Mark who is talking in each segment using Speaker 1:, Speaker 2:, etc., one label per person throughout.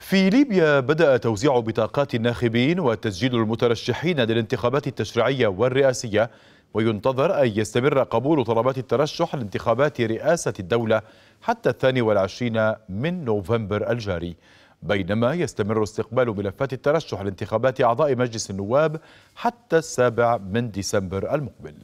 Speaker 1: في ليبيا بدأ توزيع بطاقات الناخبين وتسجيل المترشحين للانتخابات التشريعية والرئاسية وينتظر أن يستمر قبول طلبات الترشح لانتخابات رئاسة الدولة حتى الثاني والعشرين من نوفمبر الجاري بينما يستمر استقبال ملفات الترشح لانتخابات أعضاء مجلس النواب حتى السابع من ديسمبر المقبل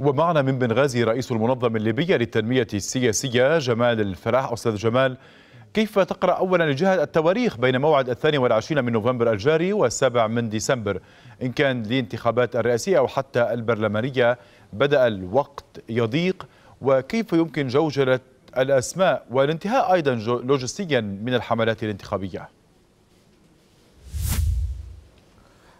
Speaker 1: ومعنا من بنغازي رئيس المنظمة الليبية للتنمية السياسية جمال الفلاح أستاذ جمال كيف تقرأ أولا لجهة التواريخ بين موعد الثاني والعشرين من نوفمبر الجاري والسابع من ديسمبر إن كان لانتخابات الرئاسية أو حتى البرلمانية بدأ الوقت يضيق وكيف يمكن جوجلة الأسماء والانتهاء أيضا لوجستيا من الحملات الانتخابية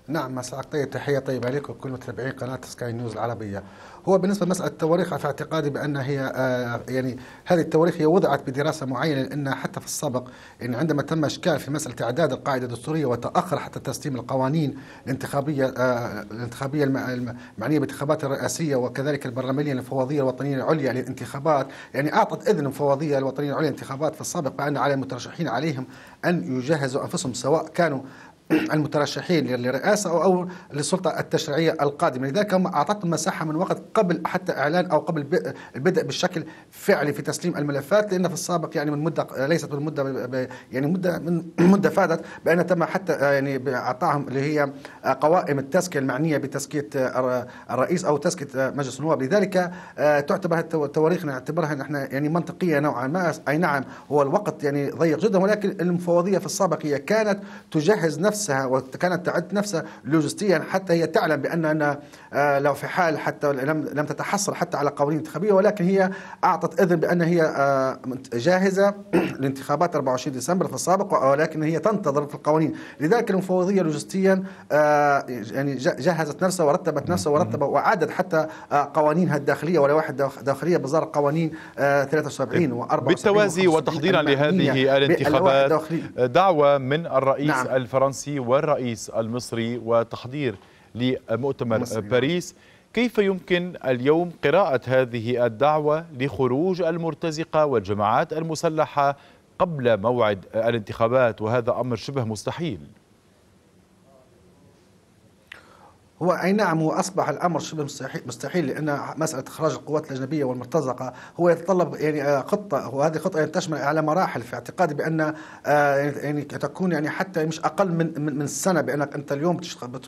Speaker 2: نعم مساء الخير تحية طيبة لكم وكل متابعي قناة سكاي نيوز العربية هو بالنسبة لمسألة التواريخ في اعتقادي بأن هي آه يعني هذه التواريخ هي وضعت بدراسة معينة لأن حتى في السابق إن عندما تم إشكال في مسألة إعداد القاعدة الدستورية وتأخر حتى تسليم القوانين الانتخابية آه الانتخابية المعنية بالانتخابات الرئاسية وكذلك البرلمانية للفوضيه الوطنية العليا للانتخابات يعني أعطت إذن الفوضيه الوطنية العليا للانتخابات في السابق بأن على المترشحين عليهم أن يجهزوا أنفسهم سواء كانوا المترشحين للرئاسة أو, أو للسلطة التشريعية القادمة لذلك هم أعطتهم مساحة من وقت قبل حتى إعلان أو قبل البدء بالشكل فعلي في تسليم الملفات لأن في السابق يعني من مدة ليست من مدة يعني مدة من مدة فاتت بأن تم حتى آه، يعني أعطاهم اللي هي آه، قوائم التزكية المعنية بتزكية آه، الرئيس أو تزكية مجلس النواب لذلك تعتبر التواريخ نعتبرها نحن يعني منطقية نوعا ما أي نعم هو الوقت يعني ضيق جدا ولكن المفوضية في السابق هي كانت تجهز نفس نفسها وكانت تعد نفسها لوجستيا حتى هي تعلم باننا آه، لو في حال حتى لم لم تتحصل حتى على قوانين انتخابيه ولكن هي اعطت اذن بان هي آه، جاهزه لانتخابات 24 ديسمبر في السابق ولكن هي تنتظر في القوانين لذلك المفوضيه لوجستيا آه، يعني جهزت نفسها ورتبت نفسها ورتبت وعدد حتى قوانينها الداخليه ولوائح داخليه بزار قوانين 73 و74 إيه. بالتوازي وتحضيرا لهذه الانتخابات
Speaker 1: دعوه من الرئيس نعم. الفرنسي السيسي والرئيس المصري وتحضير لمؤتمر باريس كيف يمكن اليوم قراءة هذه الدعوة لخروج المرتزقة والجماعات المسلحة قبل موعد الانتخابات وهذا أمر شبه مستحيل؟
Speaker 2: هو اي نعم هو اصبح الامر شبه مستحيل لان مساله اخراج القوات الاجنبيه والمرتزقه هو يتطلب يعني آه، خطه وهذه خطه يعني تشمل على مراحل في اعتقادي بان آه، يعني-, يعني تكون يعني حتى مش اقل من من, من سنه بانك انت اليوم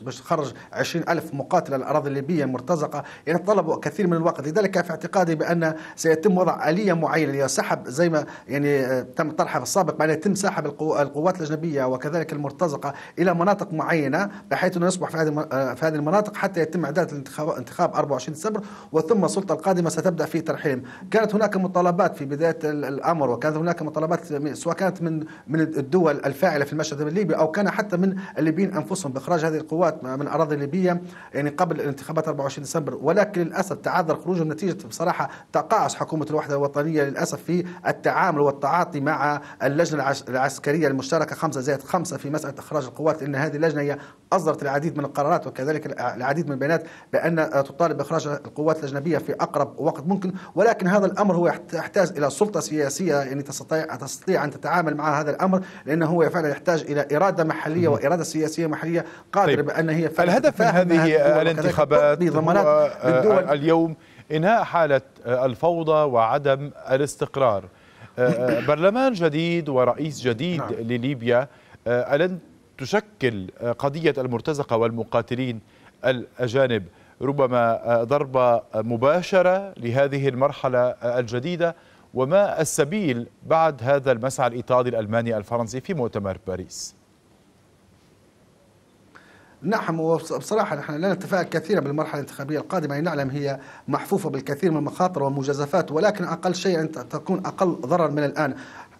Speaker 2: بتخرج عشرين 20000 مقاتل على الاراضي الليبيه المرتزقه يعني يتطلب كثير من الوقت لذلك في اعتقادي بان سيتم وضع اليه معينه لسحب سحب زي ما يعني آه، تم طرحها في السابق بان يتم سحب القوات الاجنبيه وكذلك المرتزقه الى مناطق معينه بحيث انه يصبح في هذه في هذه المناطق حتى يتم إعداد الانتخاب انتخاب 24 ديسمبر وثم السلطة القادمة ستبدأ في ترحيلهم كانت هناك مطالبات في بداية الأمر وكانت هناك مطالبات سواء كانت من من الدول الفاعلة في المشهد الليبي أو كان حتى من الليبيين أنفسهم بإخراج هذه القوات من أراضي الليبيه يعني قبل الانتخابات 24 ديسمبر ولكن للأسف تعذر خروجهم نتيجة بصراحة تقاعس حكومة الوحدة الوطنية للأسف في التعامل والتعاطي مع اللجنة العسكرية المشتركة 5 زائد 5 في مسألة إخراج القوات لأن هذه اللجنة هي أصدرت العديد من القرارات وكذلك العديد من البيانات بان تطالب باخراج القوات الاجنبيه في اقرب وقت ممكن ولكن هذا الامر هو يحتاج الى سلطه سياسيه يعني تستطيع تستطيع ان تتعامل مع هذا الامر لانه هو فعلا يحتاج الى اراده محليه واراده سياسيه محليه قادره طيب. بان هي الهدف من هذه الانتخابات هو آه،
Speaker 1: اليوم انهاء حاله الفوضى وعدم الاستقرار آه، آه، برلمان جديد ورئيس جديد نعم. لليبيا ألن تشكل قضية المرتزقة والمقاتلين الأجانب ربما آه، ضربة مباشرة لهذه المرحلة آه، الجديدة وما السبيل بعد هذا المسعى الإيطالي الألماني الفرنسي في مؤتمر باريس
Speaker 2: نعم وبصراحة نحن لا نتفائل كثيرا بالمرحلة الانتخابية القادمة يعني نعلم هي محفوفة بالكثير من المخاطر والمجازفات ولكن أقل شيء أن تكون أقل ضرر من الآن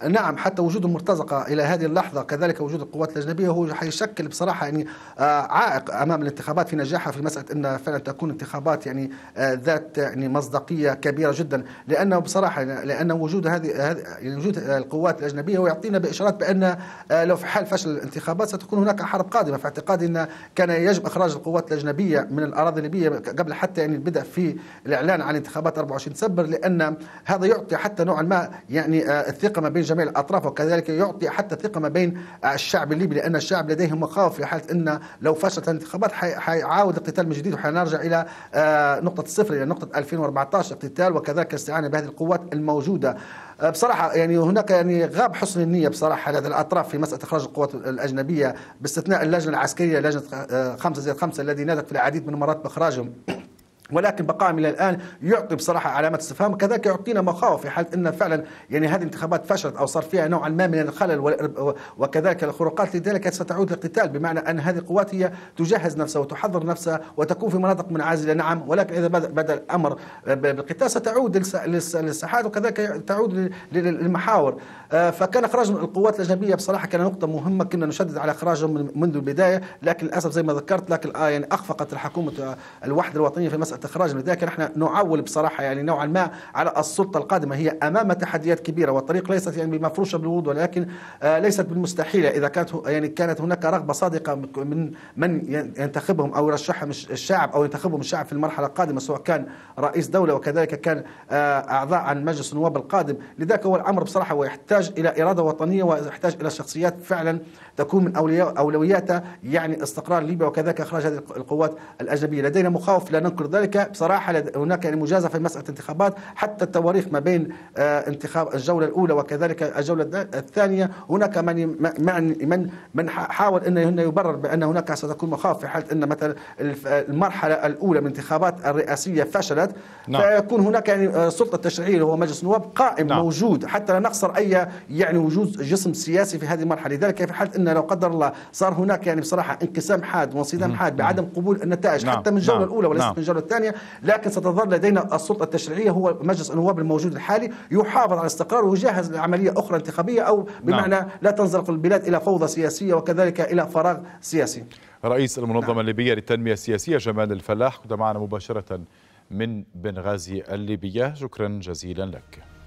Speaker 2: نعم حتى وجود المرتزقه الى هذه اللحظه كذلك وجود القوات الاجنبيه هو حيشكل بصراحه يعني آه، عائق امام الانتخابات في نجاحها في مساله ان فعلا تكون انتخابات يعني آه، ذات يعني مصداقيه كبيره جدا لانه بصراحه لان وجود هذه يعني وجود القوات الاجنبيه هو يعطينا باشارات بان آه، لو في حال فشل الانتخابات ستكون هناك حرب قادمه في اعتقادي ان كان يجب اخراج القوات الاجنبيه من الاراضي الليبيه قبل حتى يعني البدء في الاعلان عن انتخابات 24 سبتمبر لان هذا يعطي حتى نوعا ما يعني الثقه ما بين جميع الأطراف وكذلك يعطي حتى ثقة ما بين الشعب الليبي لأن الشعب لديه مخاوف في حالة أن لو فشلت الانتخابات حيعاود القتال من جديد وحنرجع إلى آه، نقطة الصفر إلى نقطة 2014 اقتتال وكذلك الاستعانة بهذه القوات الموجودة آه، بصراحه يعني هناك يعني غاب حسن النيه بصراحه لدى الاطراف في مساله اخراج القوات الاجنبيه باستثناء اللجنه العسكريه لجنه 5 آه، زائد 5 الذي نادت في العديد من المرات باخراجهم ولكن بقائهم الى الان يعطي بصراحه علامات استفهام كذلك يعطينا مخاوف في حال ان فعلا يعني هذه الانتخابات فشلت او صار فيها نوعا ما من الخلل وكذلك الخروقات لذلك ستعود للقتال بمعنى ان هذه القوات هي تجهز نفسها وتحضر نفسها وتكون في مناطق منعزله نعم ولكن اذا بدا الامر بالقتال ستعود للساحات وكذلك تعود للمحاور آه، فكان اخراج القوات الاجنبيه بصراحه كان نقطه مهمه كنا نشدد على اخراجهم منذ البدايه لكن للاسف زي ما ذكرت لكن آه، يعني اخفقت الحكومه الوحده الوطنيه في مساله استخراج لذلك نحن نعول بصراحة يعني نوعا ما على السلطة القادمة هي أمام تحديات كبيرة والطريق ليست يعني بمفروشة بالوضوء ولكن آه، ليست بالمستحيلة إذا كانت يعني كانت هناك رغبة صادقة من من ينتخبهم أو يرشحهم الشعب أو ينتخبهم الشعب في المرحلة القادمة سواء كان رئيس دولة وكذلك كان آه، أعضاء عن مجلس النواب القادم لذلك هو الأمر بصراحة ويحتاج إلى إرادة وطنية ويحتاج إلى شخصيات فعلا تكون من أولوياتها يعني استقرار ليبيا وكذلك إخراج هذه القوات الأجنبية لدينا مخاوف لا ننكر ذلك هناك بصراحة هناك يعني مجازفة في مسألة الانتخابات حتى التواريخ ما بين آه، انتخاب الجولة الأولى وكذلك الجولة الثانية هناك من من من حاول أن يبرر بأن هناك ستكون مخاوف في حالة أن مثلا المرحلة الأولى من الانتخابات الرئاسية فشلت نعم. فيكون هناك يعني آه، سلطة تشريعية اللي هو مجلس النواب قائم نعم. موجود حتى لا نخسر أي يعني وجود جسم سياسي في هذه المرحلة لذلك في حالة أن لو قدر الله صار هناك يعني بصراحة انقسام حاد وانصدام حاد بعدم قبول النتائج نعم. حتى من الجولة نعم. الأولى وليس نعم. من الجولة الثانية ثانية لكن ستظل لدينا السلطة التشريعية هو مجلس النواب الموجود الحالي يحافظ على الاستقرار ويجهز لعملية أخرى انتخابية أو بمعنى نعم. لا تنزلق البلاد إلى فوضى سياسية وكذلك إلى فراغ سياسي
Speaker 1: رئيس المنظمة نعم. الليبية للتنمية السياسية جمال الفلاح كنت معنا مباشرة من بنغازي الليبية شكرا جزيلا لك